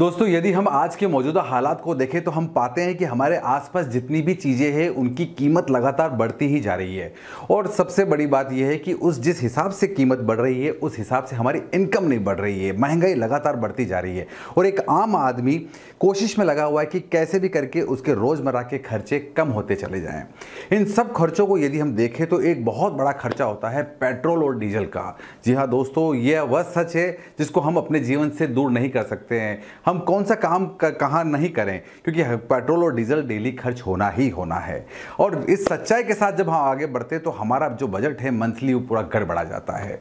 दोस्तों यदि हम आज के मौजूदा हालात को देखें तो हम पाते हैं कि हमारे आसपास जितनी भी चीज़ें हैं उनकी कीमत लगातार बढ़ती ही जा रही है और सबसे बड़ी बात यह है कि उस जिस हिसाब से कीमत बढ़ रही है उस हिसाब से हमारी इनकम नहीं बढ़ रही है महंगाई लगातार बढ़ती जा रही है और एक आम आदमी कोशिश में लगा हुआ है कि कैसे भी करके उसके रोज़मर्रा के खर्चे कम होते चले जाएँ इन सब खर्चों को यदि हम देखें तो एक बहुत बड़ा खर्चा होता है पेट्रोल और डीजल का जी हाँ दोस्तों यह वह सच है जिसको हम अपने जीवन से दूर नहीं कर सकते हैं हम कौन सा काम कहाँ नहीं करें क्योंकि पेट्रोल और डीजल डेली खर्च होना ही होना है और इस सच्चाई के साथ जब हम आगे बढ़ते तो हमारा जो बजट है मंथली वो पूरा गड़बड़ा जाता है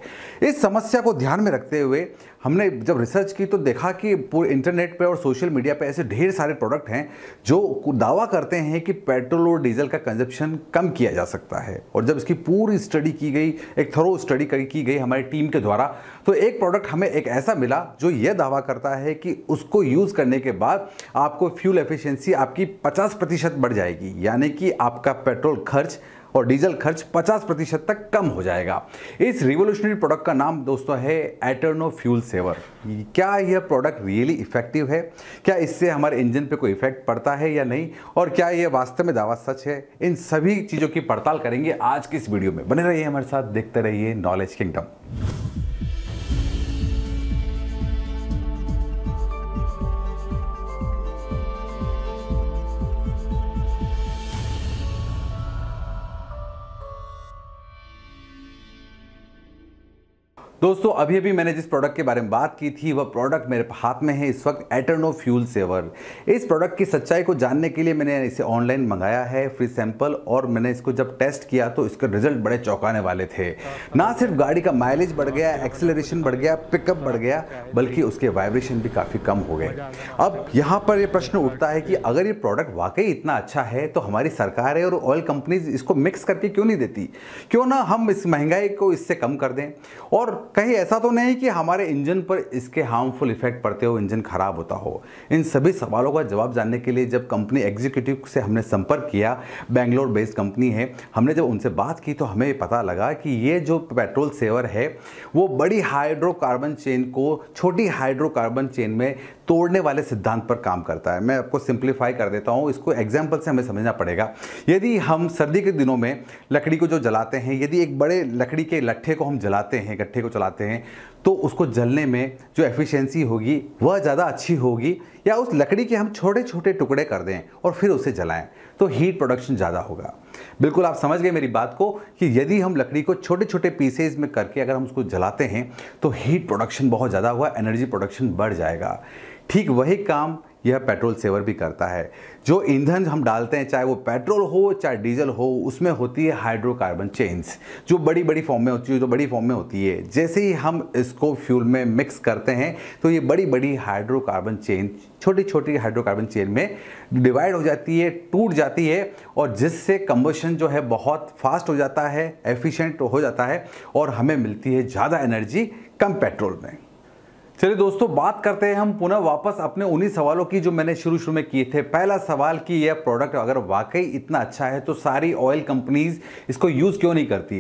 इस समस्या को ध्यान में रखते हुए हमने जब रिसर्च की तो देखा कि पूरे इंटरनेट पे और सोशल मीडिया पे ऐसे ढेर सारे प्रोडक्ट हैं जो दावा करते हैं कि पेट्रोल और डीजल का कंजप्शन कम किया जा सकता है और जब इसकी पूरी स्टडी की गई एक थरो स्टडी की गई हमारी टीम के द्वारा तो एक प्रोडक्ट हमें एक ऐसा मिला जो यह दावा करता है कि उसको यूज़ करने के बाद आपको फ्यूल एफिशिएंसी आपकी 50 प्रतिशत बढ़ जाएगी यानी कि आपका पेट्रोल खर्च और डीजल खर्च 50 प्रतिशत तक कम हो जाएगा इस रिवोल्यूशनरी प्रोडक्ट का नाम दोस्तों है एटर्नो फ्यूल सेवर क्या यह प्रोडक्ट रियली इफेक्टिव है क्या इससे हमारे इंजन पे कोई इफेक्ट पड़ता है या नहीं और क्या यह वास्तव में दावा सच है इन सभी चीज़ों की पड़ताल करेंगे आज की इस वीडियो में बने रहिए हमारे साथ देखते रहिए नॉलेज किंगडम दोस्तों अभी अभी मैंने जिस प्रोडक्ट के बारे में बात की थी वह प्रोडक्ट मेरे हाथ में है इस वक्त एटर्नो फ्यूल सेवर इस प्रोडक्ट की सच्चाई को जानने के लिए मैंने इसे ऑनलाइन मंगाया है फ्री सैंपल और मैंने इसको जब टेस्ट किया तो इसके रिजल्ट बड़े चौंकाने वाले थे ना सिर्फ गाड़ी का माइलेज बढ़ गया एक्सेलरेशन बढ़ गया पिकअप बढ़ गया बल्कि उसके वाइब्रेशन भी काफ़ी कम हो गए अब यहाँ पर यह प्रश्न उठता है कि अगर ये प्रोडक्ट वाकई इतना अच्छा है तो हमारी सरकार और ऑयल कंपनीज इसको मिक्स करके क्यों नहीं देती क्यों ना हम इस महंगाई को इससे कम कर दें और कहीं ऐसा तो नहीं कि हमारे इंजन पर इसके हार्मफुल इफेक्ट पड़ते हो इंजन खराब होता हो इन सभी सवालों का जवाब जानने के लिए जब कंपनी एग्जीक्यूटिव से हमने संपर्क किया बेंगलोर बेस्ड कंपनी है हमने जब उनसे बात की तो हमें पता लगा कि ये जो पेट्रोल सेवर है वो बड़ी हाइड्रोकार्बन चेन को छोटी हाइड्रोकार्बन चेन में तोड़ने वाले सिद्धांत पर काम करता है मैं आपको सिंप्लीफाई कर देता हूँ इसको एग्जाम्पल से हमें समझना पड़ेगा यदि हम सर्दी के दिनों में लकड़ी को जो जलाते हैं यदि एक बड़े लकड़ी के लट्ठे को हम जलाते हैं गट्ठे को चलाते हैं तो उसको जलने में जो एफिशिएंसी होगी वह ज़्यादा अच्छी होगी या उस लकड़ी के हम छोटे छोटे टुकड़े कर दें और फिर उसे जलाएं तो हीट प्रोडक्शन ज़्यादा होगा बिल्कुल आप समझ गए मेरी बात को कि यदि हम लकड़ी को छोटे छोटे पीसेज में करके अगर हम उसको जलाते हैं तो हीट प्रोडक्शन बहुत ज़्यादा हुआ एनर्जी प्रोडक्शन बढ़ जाएगा ठीक वही काम यह पेट्रोल सेवर भी करता है जो ईंधन हम डालते हैं चाहे वो पेट्रोल हो चाहे डीजल हो उसमें होती है हाइड्रोकार्बन चेन्स जो बड़ी बड़ी फॉर्म में होती है जो बड़ी फॉर्म में होती है जैसे ही हम इसको फ्यूल में मिक्स करते हैं तो ये बड़ी बड़ी हाइड्रोकार्बन चेन छोटी छोटी हाइड्रोकार्बन चेन में डिवाइड हो जाती है टूट जाती है और जिससे कम्बोशन जो है बहुत फास्ट हो जाता है एफ़िशेंट हो जाता है और हमें मिलती है ज़्यादा एनर्जी कम पेट्रोल में चलिए दोस्तों बात करते हैं हम पुनः वापस अपने उन्हीं सवालों की जो मैंने शुरू शुरू में किए थे पहला सवाल कि यह प्रोडक्ट अगर वाकई इतना अच्छा है तो सारी ऑयल कंपनीज इसको यूज़ क्यों नहीं करती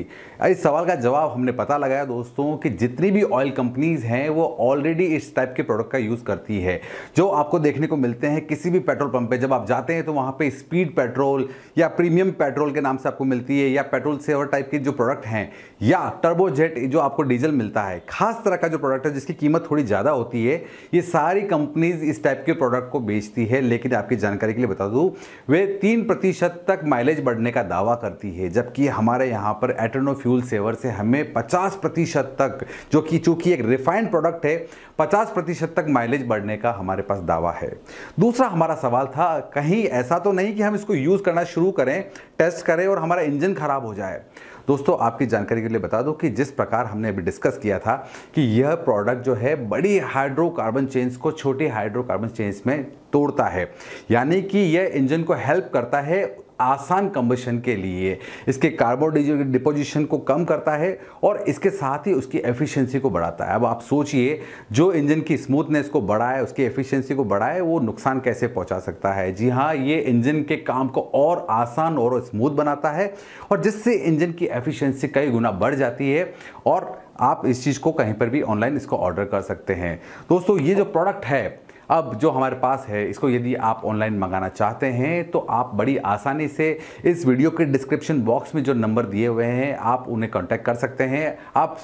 इस सवाल का जवाब हमने पता लगाया दोस्तों कि जितनी भी ऑयल कंपनीज हैं वो ऑलरेडी इस टाइप के प्रोडक्ट का यूज़ करती है जो आपको देखने को मिलते हैं किसी भी पेट्रोल पंप पर जब आप जाते हैं तो वहाँ पर स्पीड पेट्रोल या प्रीमियम पेट्रोल के नाम से आपको मिलती है या पेट्रोल सेवर टाइप के जो प्रोडक्ट हैं या टर्बोजेट जो आपको डीजल मिलता है खास तरह का जो प्रोडक्ट है जिसकी कीमत थोड़ी ज़्यादा होती है ये सारी कंपनीज इस टाइप के प्रोडक्ट को बेचती है लेकिन आपकी जानकारी के लिए बता दूँ वे तीन प्रतिशत तक माइलेज बढ़ने का दावा करती है जबकि हमारे यहाँ पर एटर्नो फ्यूल सेवर से हमें पचास प्रतिशत तक जो कि चूँकि एक रिफाइंड प्रोडक्ट है पचास प्रतिशत तक माइलेज बढ़ने का हमारे पास दावा है दूसरा हमारा सवाल था कहीं ऐसा तो नहीं कि हम इसको यूज़ करना शुरू करें टेस्ट करें और हमारा इंजन ख़राब हो जाए दोस्तों आपकी जानकारी के लिए बता दूं कि जिस प्रकार हमने अभी डिस्कस किया था कि यह प्रोडक्ट जो है बड़ी हाइड्रोकार्बन चेन्स को छोटी हाइड्रोकार्बन चेन्स में तोड़ता है यानी कि यह इंजन को हेल्प करता है आसान कंबेशन के लिए इसके कार्बन डिपोजिशन को कम करता है और इसके साथ ही उसकी एफिशिएंसी को बढ़ाता है अब आप सोचिए जो इंजन की स्मूथनेस को बढ़ाए उसकी एफिशिएंसी को बढ़ाए वो नुकसान कैसे पहुंचा सकता है जी हाँ ये इंजन के काम को और आसान और स्मूथ बनाता है और जिससे इंजन की एफिशियंसी कई गुना बढ़ जाती है और आप इस चीज़ को कहीं पर भी ऑनलाइन इसको ऑर्डर कर सकते हैं दोस्तों ये जो प्रोडक्ट है अब जो हमारे पास है इसको यदि आप ऑनलाइन मंगाना चाहते हैं तो आप बड़ी आसानी से इस वीडियो के डिस्क्रिप्शन बॉक्स में जो नंबर दिए हुए हैं आप उन्हें कॉन्टैक्ट कर सकते हैं आप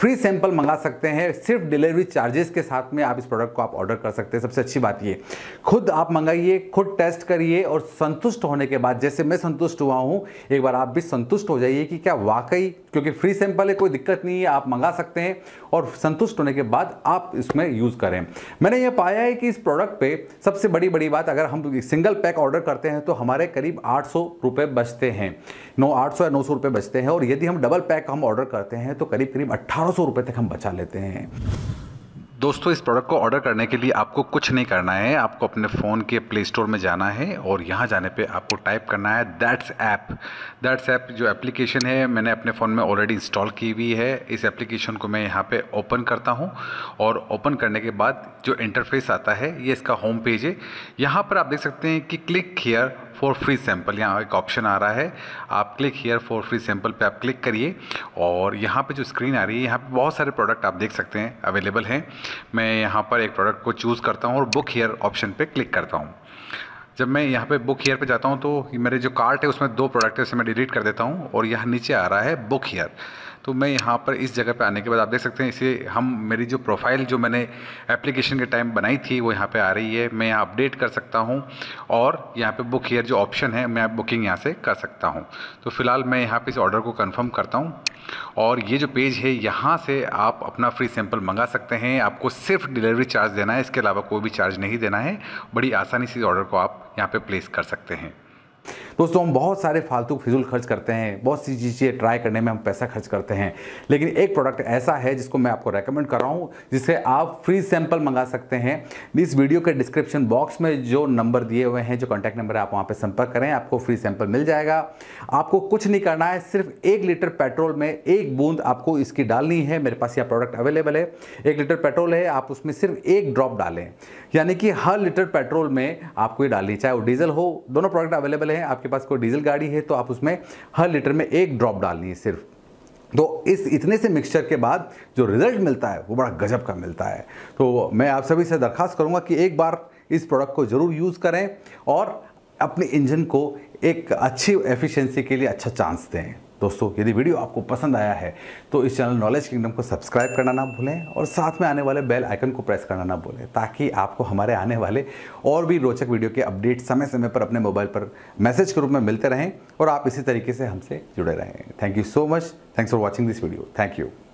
फ्री सैंपल मंगा सकते हैं सिर्फ डिलीवरी चार्जेस के साथ में आप इस प्रोडक्ट को आप ऑर्डर कर सकते हैं सबसे अच्छी बात ये खुद आप मंगाइए खुद टेस्ट करिए और संतुष्ट होने के बाद जैसे मैं संतुष्ट हुआ हूँ एक बार आप भी संतुष्ट हो जाइए कि क्या वाकई क्योंकि फ्री सैंपल है कोई दिक्कत नहीं है आप मंगा सकते हैं और संतुष्ट होने के बाद आप इसमें यूज़ करें मैंने यह पाया है कि इस प्रोडक्ट पे सबसे बड़ी बड़ी बात अगर हम सिंगल पैक ऑर्डर करते हैं तो हमारे करीब आठ सौ बचते हैं नौ आठ सौ या नौ सौ बचते हैं और यदि हम डबल पैक हम ऑर्डर करते हैं तो करीब करीब अट्ठारह सौ तक हम बचा लेते हैं दोस्तों इस प्रोडक्ट को ऑर्डर करने के लिए आपको कुछ नहीं करना है आपको अपने फ़ोन के प्ले स्टोर में जाना है और यहाँ जाने पे आपको टाइप करना है दैट्स ऐप दैट्स ऐप जो एप्लीकेशन है मैंने अपने फ़ोन में ऑलरेडी इंस्टॉल की हुई है इस एप्लीकेशन को मैं यहाँ पे ओपन करता हूँ और ओपन करने के बाद जो इंटरफेस आता है ये इसका होम पेज है यहाँ पर आप देख सकते हैं कि click here for free sample यहाँ एक ऑप्शन आ रहा है आप click here for free sample पे आप क्लिक करिए और यहाँ पे जो स्क्रीन आ रही है यहाँ पे बहुत सारे प्रोडक्ट आप देख सकते हैं अवेलेबल हैं मैं यहाँ पर एक प्रोडक्ट को चूज़ करता हूँ और बुक हेयर ऑप्शन पर क्लिक करता हूँ जब मैं यहाँ पे बुक हेयर पे जाता हूँ तो मेरे जो कार्ट है उसमें दो प्रोडक्ट है इसे मैं डिलीट कर देता हूँ और यहाँ नीचे आ रहा है बुक हेयर तो मैं यहाँ पर इस जगह पर आने के बाद आप देख सकते हैं इसे हम मेरी जो प्रोफाइल जो मैंने एप्लीकेशन के टाइम बनाई थी वो यहाँ पर आ रही है मैं यहाँ अपडेट कर सकता हूँ और यहाँ पर बुक हेयर जो ऑप्शन है मैं बुकिंग यहाँ से कर सकता हूँ तो फिलहाल मैं यहाँ पर इस ऑर्डर को कन्फर्म करता हूँ और ये जो पेज है यहाँ से आप अपना फ्री सैंपल मंगा सकते हैं आपको सिर्फ डिलीवरी चार्ज देना है इसके अलावा कोई भी चार्ज नहीं देना है बड़ी आसानी से इस ऑर्डर को आप यहाँ पे प्लेस कर सकते हैं दोस्तों हम बहुत सारे फालतू फिजूल खर्च करते हैं बहुत सी चीज़ें ट्राई करने में हम पैसा खर्च करते हैं लेकिन एक प्रोडक्ट ऐसा है जिसको मैं आपको रेकमेंड कर रहा हूँ जिससे आप फ्री सैंपल मंगा सकते हैं इस वीडियो के डिस्क्रिप्शन बॉक्स में जो नंबर दिए हुए हैं जो कॉन्टैक्ट नंबर है आप वहाँ पर संपर्क करें आपको फ्री सैंपल मिल जाएगा आपको कुछ नहीं करना है सिर्फ एक लीटर पेट्रोल में एक बूंद आपको इसकी डालनी है मेरे पास यह प्रोडक्ट अवेलेबल है एक लीटर पेट्रोल है आप उसमें सिर्फ एक ड्रॉप डालें यानी कि हर लीटर पेट्रोल में आपको ये डालनी चाहे वो डीजल हो दोनों प्रोडक्ट अवेलेबल हैं आपके पास कोई डीजल गाड़ी है तो आप उसमें हर लीटर में एक ड्रॉप डालनी है सिर्फ तो इस इतने से मिक्सचर के बाद जो रिजल्ट मिलता है वो बड़ा गजब का मिलता है तो मैं आप सभी से दरखास्त करूँगा कि एक बार इस प्रोडक्ट को ज़रूर यूज़ करें और अपने इंजन को एक अच्छी एफिशिएंसी के लिए अच्छा चांस दें दोस्तों यदि वीडियो आपको पसंद आया है तो इस चैनल नॉलेज किंगडम को सब्सक्राइब करना ना भूलें और साथ में आने वाले बेल आइकन को प्रेस करना ना भूलें ताकि आपको हमारे आने वाले और भी रोचक वीडियो के अपडेट समय समय पर अपने मोबाइल पर मैसेज के रूप में मिलते रहें और आप इसी तरीके से हमसे जुड़े रहें thank you so much thanks for watching this video thank you